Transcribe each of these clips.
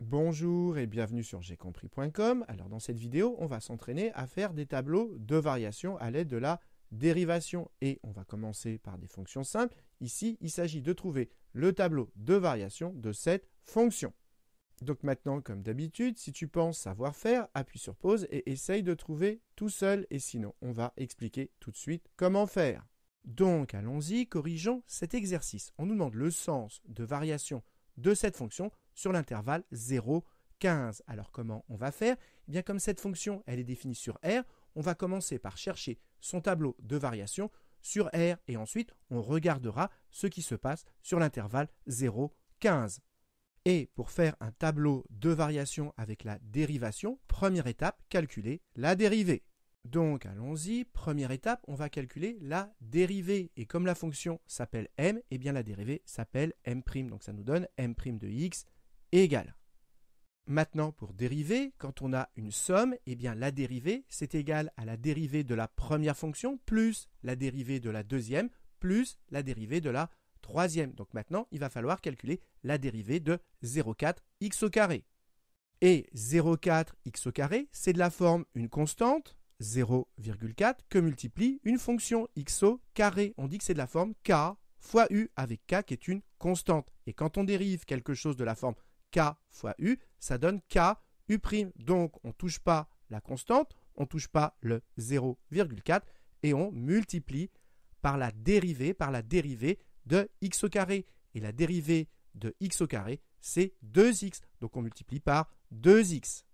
Bonjour et bienvenue sur compris.com. Alors dans cette vidéo, on va s'entraîner à faire des tableaux de variation à l'aide de la dérivation. Et on va commencer par des fonctions simples. Ici, il s'agit de trouver le tableau de variation de cette fonction. Donc maintenant, comme d'habitude, si tu penses savoir faire, appuie sur pause et essaye de trouver tout seul. Et sinon, on va expliquer tout de suite comment faire. Donc allons-y, corrigeons cet exercice. On nous demande le sens de variation de cette fonction sur l'intervalle 0, 15. Alors comment on va faire eh bien comme cette fonction elle est définie sur R, on va commencer par chercher son tableau de variation sur R et ensuite on regardera ce qui se passe sur l'intervalle 0, 15. Et pour faire un tableau de variation avec la dérivation, première étape, calculer la dérivée. Donc allons-y, première étape, on va calculer la dérivée. Et comme la fonction s'appelle m, eh bien la dérivée s'appelle m'. Donc ça nous donne m' de x égal. Maintenant, pour dériver, quand on a une somme, eh bien la dérivée, c'est égal à la dérivée de la première fonction plus la dérivée de la deuxième plus la dérivée de la troisième. Donc maintenant, il va falloir calculer la dérivée de 0,4x au carré. Et 0,4x au carré, c'est de la forme une constante, 0,4, que multiplie une fonction x au carré. On dit que c'est de la forme k fois u, avec k qui est une constante. Et quand on dérive quelque chose de la forme K fois U, ça donne K U'. Donc on ne touche pas la constante, on ne touche pas le 0,4 et on multiplie par la dérivée, par la dérivée de x au carré. Et la dérivée de x au carré, c'est 2x. Donc on multiplie par 2x.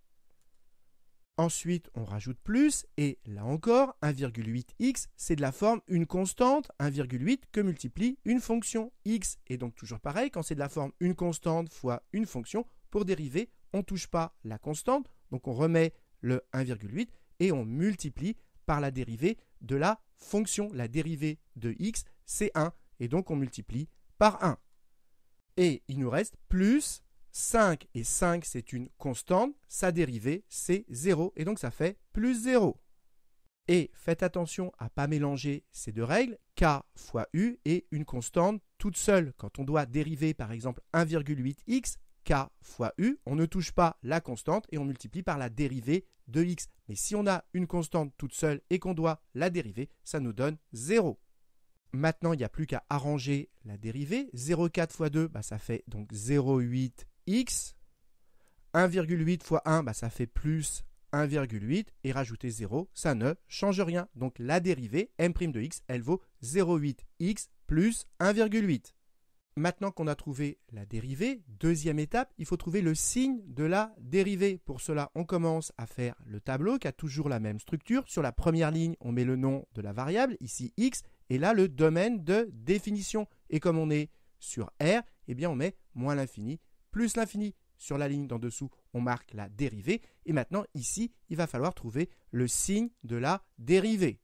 Ensuite, on rajoute plus, et là encore, 1,8x, c'est de la forme une constante, 1,8 que multiplie une fonction x. Et donc toujours pareil, quand c'est de la forme une constante fois une fonction, pour dériver, on ne touche pas la constante, donc on remet le 1,8 et on multiplie par la dérivée de la fonction. La dérivée de x, c'est 1, et donc on multiplie par 1. Et il nous reste plus 5 et 5, c'est une constante, sa dérivée, c'est 0, et donc ça fait plus 0. Et faites attention à ne pas mélanger ces deux règles, k fois u et une constante toute seule. Quand on doit dériver par exemple 1,8x, k fois u, on ne touche pas la constante et on multiplie par la dérivée de x. Mais si on a une constante toute seule et qu'on doit la dériver, ça nous donne 0. Maintenant, il n'y a plus qu'à arranger la dérivée. 0,4 fois 2, bah, ça fait donc 0,8 x, 1,8 fois 1, bah, ça fait plus 1,8 et rajouter 0, ça ne change rien. Donc la dérivée m' de x, elle vaut 0,8x plus 1,8. Maintenant qu'on a trouvé la dérivée, deuxième étape, il faut trouver le signe de la dérivée. Pour cela, on commence à faire le tableau qui a toujours la même structure. Sur la première ligne, on met le nom de la variable, ici x, et là le domaine de définition. Et comme on est sur R, eh bien on met moins l'infini plus l'infini sur la ligne d'en dessous, on marque la dérivée. Et maintenant, ici, il va falloir trouver le signe de la dérivée.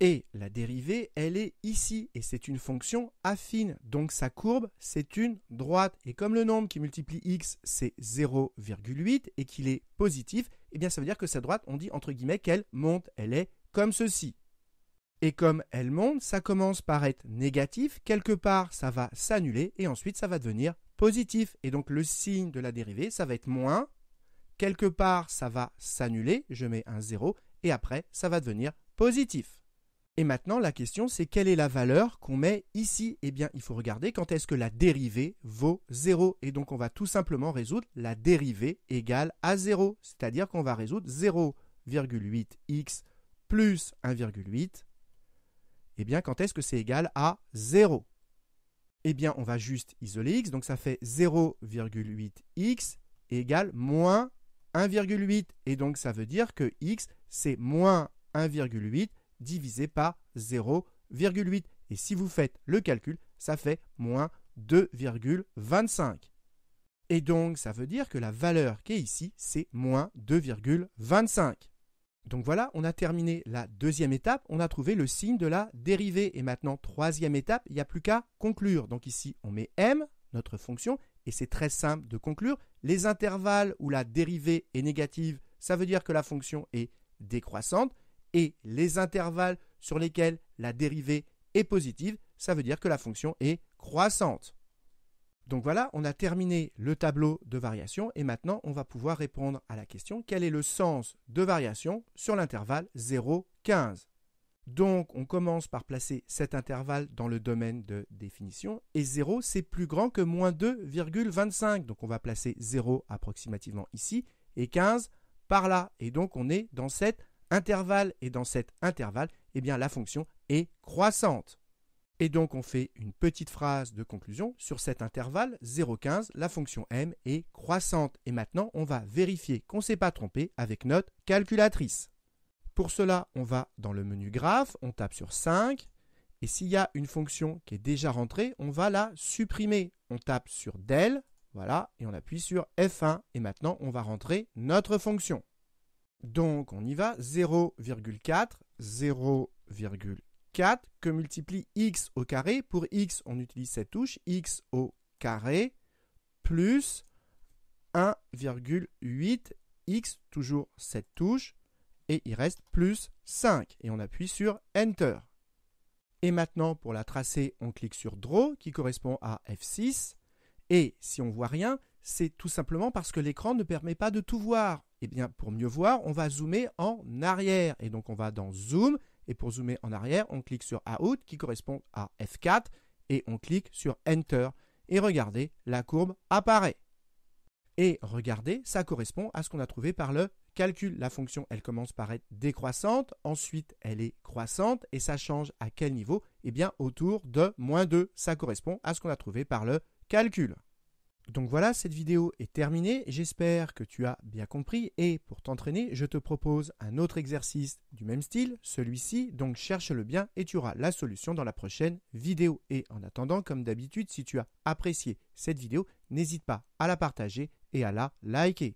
Et la dérivée, elle est ici, et c'est une fonction affine. Donc sa courbe, c'est une droite. Et comme le nombre qui multiplie x, c'est 0,8, et qu'il est positif, eh bien ça veut dire que sa droite, on dit entre guillemets qu'elle monte. Elle est comme ceci. Et comme elle monte, ça commence par être négatif, quelque part ça va s'annuler, et ensuite ça va devenir positif. Et donc le signe de la dérivée, ça va être moins. Quelque part, ça va s'annuler. Je mets un 0. Et après, ça va devenir positif. Et maintenant, la question, c'est quelle est la valeur qu'on met ici Eh bien, il faut regarder quand est-ce que la dérivée vaut 0. Et donc, on va tout simplement résoudre la dérivée égale à 0. C'est-à-dire qu'on va résoudre 0,8x plus 1,8. Eh bien, quand est-ce que c'est égal à 0 eh bien, on va juste isoler x. Donc, ça fait 0,8x égale moins 1,8. Et donc, ça veut dire que x, c'est moins 1,8 divisé par 0,8. Et si vous faites le calcul, ça fait moins 2,25. Et donc, ça veut dire que la valeur qui est ici, c'est moins 2,25. Donc voilà, on a terminé la deuxième étape, on a trouvé le signe de la dérivée. Et maintenant, troisième étape, il n'y a plus qu'à conclure. Donc ici, on met m, notre fonction, et c'est très simple de conclure. Les intervalles où la dérivée est négative, ça veut dire que la fonction est décroissante. Et les intervalles sur lesquels la dérivée est positive, ça veut dire que la fonction est croissante. Donc voilà, on a terminé le tableau de variation et maintenant on va pouvoir répondre à la question quel est le sens de variation sur l'intervalle 0,15 Donc on commence par placer cet intervalle dans le domaine de définition et 0 c'est plus grand que moins 2,25. Donc on va placer 0 approximativement ici et 15 par là. Et donc on est dans cet intervalle et dans cet intervalle, eh bien la fonction est croissante. Et donc on fait une petite phrase de conclusion sur cet intervalle 0,15, la fonction m est croissante. Et maintenant on va vérifier qu'on ne s'est pas trompé avec notre calculatrice. Pour cela, on va dans le menu graphe, on tape sur 5, et s'il y a une fonction qui est déjà rentrée, on va la supprimer. On tape sur del, voilà, et on appuie sur F1, et maintenant on va rentrer notre fonction. Donc on y va, 0,4, 0,4. 4 que multiplie x au carré. Pour x, on utilise cette touche, x au carré plus 1,8x, toujours cette touche, et il reste plus 5. Et on appuie sur Enter. Et maintenant, pour la tracer, on clique sur Draw, qui correspond à F6. Et si on voit rien, c'est tout simplement parce que l'écran ne permet pas de tout voir. Et eh bien, pour mieux voir, on va zoomer en arrière. Et donc, on va dans Zoom, et pour zoomer en arrière, on clique sur Out qui correspond à F4 et on clique sur Enter. Et regardez, la courbe apparaît. Et regardez, ça correspond à ce qu'on a trouvé par le calcul. La fonction, elle commence par être décroissante, ensuite elle est croissante, et ça change à quel niveau Eh bien, autour de moins 2. Ça correspond à ce qu'on a trouvé par le calcul. Donc voilà, cette vidéo est terminée, j'espère que tu as bien compris et pour t'entraîner, je te propose un autre exercice du même style, celui-ci, donc cherche-le bien et tu auras la solution dans la prochaine vidéo. Et en attendant, comme d'habitude, si tu as apprécié cette vidéo, n'hésite pas à la partager et à la liker.